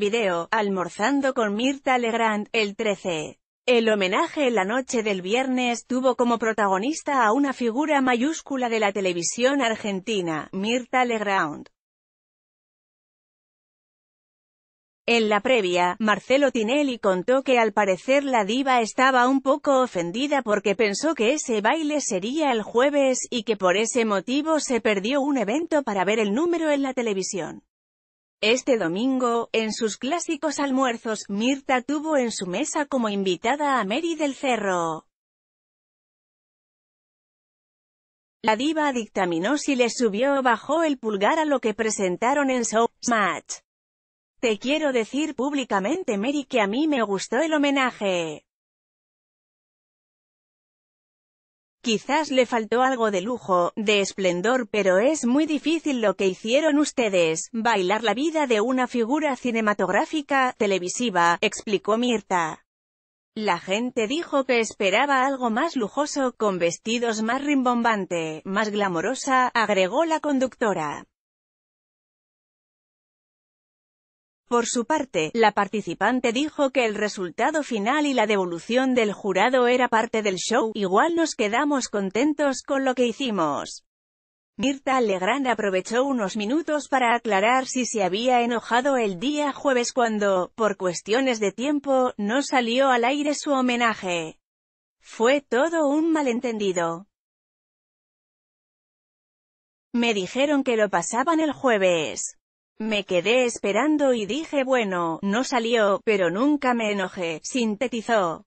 video, almorzando con Mirta Legrand, el 13. El homenaje en la noche del viernes tuvo como protagonista a una figura mayúscula de la televisión argentina, Mirta Legrand. En la previa, Marcelo Tinelli contó que al parecer la diva estaba un poco ofendida porque pensó que ese baile sería el jueves y que por ese motivo se perdió un evento para ver el número en la televisión. Este domingo, en sus clásicos almuerzos, Mirta tuvo en su mesa como invitada a Mary del Cerro. La diva dictaminó si le subió o bajó el pulgar a lo que presentaron en Match. Te quiero decir públicamente Mary que a mí me gustó el homenaje. Quizás le faltó algo de lujo, de esplendor, pero es muy difícil lo que hicieron ustedes, bailar la vida de una figura cinematográfica, televisiva, explicó Mirta. La gente dijo que esperaba algo más lujoso, con vestidos más rimbombante, más glamorosa, agregó la conductora. Por su parte, la participante dijo que el resultado final y la devolución del jurado era parte del show, igual nos quedamos contentos con lo que hicimos. Mirta Legrand aprovechó unos minutos para aclarar si se había enojado el día jueves cuando, por cuestiones de tiempo, no salió al aire su homenaje. Fue todo un malentendido. Me dijeron que lo pasaban el jueves. Me quedé esperando y dije bueno, no salió, pero nunca me enojé, sintetizó.